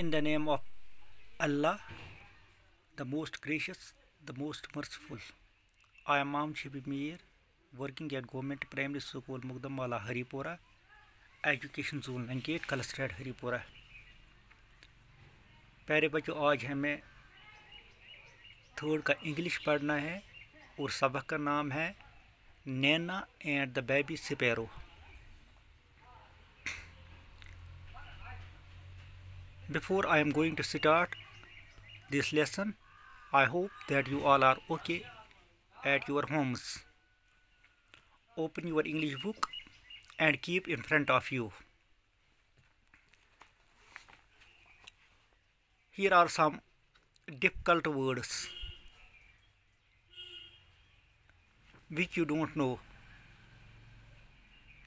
In the name of Allah, the most gracious, the most merciful. I am Mam Shibi Mir, working at Government Primary School Mugdamala Haripura, Education Zone Langate, Kalastrad Haripura. प्यारे बच्चों आज हमें third का English पढ़ना है और सबक का नाम है Naina and the baby sparrow before I am going to start this lesson I hope that you all are okay at your homes open your English book and keep in front of you here are some difficult words which you don't know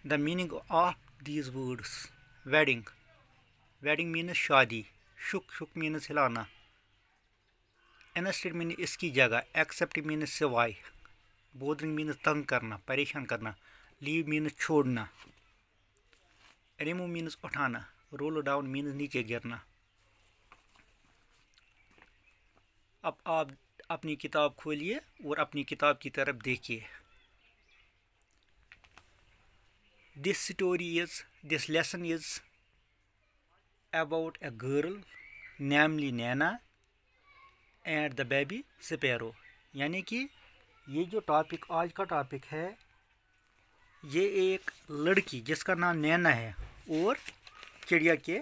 the meaning of these words wedding wedding means शादी शुक शुक मीनस हिलाना एनस्टेड mean इसकी जगह accept मीनस सिवाय bothering मीनस तंग करना परेशान करना लीव मीनस छोड़ना रिमूव मीनस उठाना रोल डाउन मीनस नीचे गिरना अब आप अपनी किताब खोलिए और अपनी किताब की तरफ देखिए this story is this lesson is about a girl namely Nana and the baby Sparrow यानी कि ये जो टॉपिक आज का टॉपिक है ये एक लड़की जिसका नाम नैना है और चिड़िया के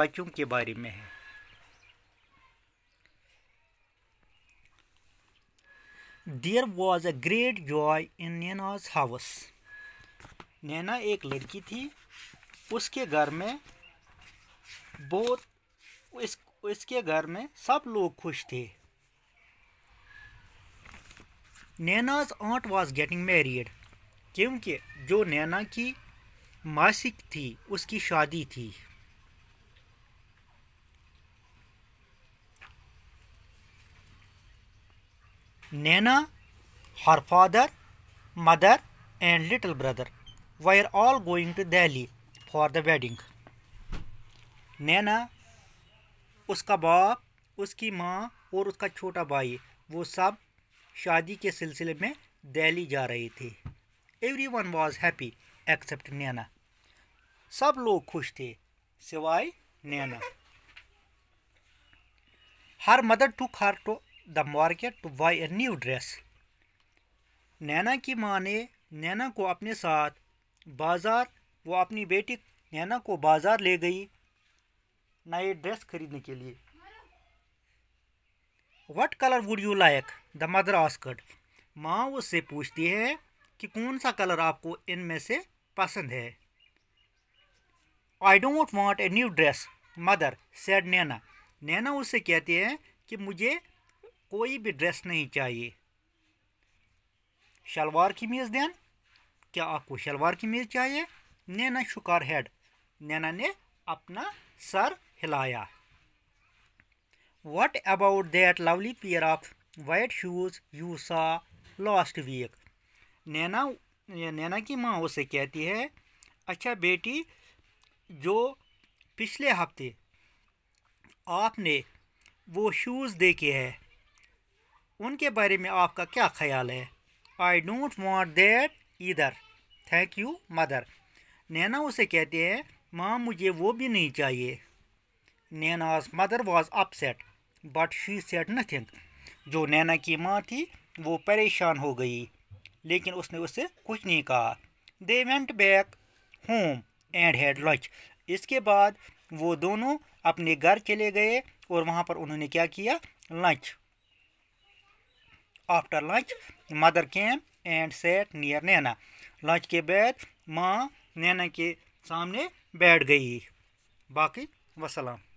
बच्चों के बारे में है there was a great joy in Naina's house Naina एक लड़की थी उसके घर में बहुत इस इसके घर में सब लोग खुश थे Naina's aunt was getting married क्योंकि जो नैना की मासिक थी उसकी शादी थी Naina her father mother and little brother were all going to Delhi for the wedding Naina उसका बाप उसकी माँ और उसका छोटा भाई वो सब शादी के सिलसिले में दिल्ली जा रहे थे everyone was happy except Naina सब लोग खुश थे सिवाय Naina her mother took her to the market to buy a new dress Naina की माँ ने नैना को अपने साथ बाज़ार वो अपनी बेटी नैना को बाज़ार ले गई नए ड्रेस खरीदने के लिए what colour would you like the mother asked माँ उससे पूछती है कि कौन सा कलर आपको इनमें से पसंद है I don't want a new dress mother said Naina Naina उससे कहती है कि मुझे कोई भी ड्रेस नहीं चाहिए शलवार कमीज दें क्या आपको शलवार कमीज चाहिए नैना शुकार हेड नैना ने अपना सर हिलाया what about that lovely pair of white shoes you saw last week Naina Naina की माँ उसे कहती है अच्छा बेटी जो पिछले हफ्ते आपने वो शूज़ देखे हैं उनके बारे में आपका क्या ख्याल है आई डोंट वॉन्ट दैट इधर थैंक यू मदर नैना उसे कहते हैं माँ मुझे वो भी नहीं चाहिए Naina's mother was upset but she said nothing जो नैना की माँ थी वो परेशान हो गई लेकिन उसने उससे कुछ नहीं कहा they went back home and had lunch इसके बाद वो दोनों अपने घर चले गए और वहाँ पर उन्होंने क्या किया lunch after lunch mother came and sat near Naina lunch के बाद माँ नैना के सामने बैठ गई बाकी वसलाम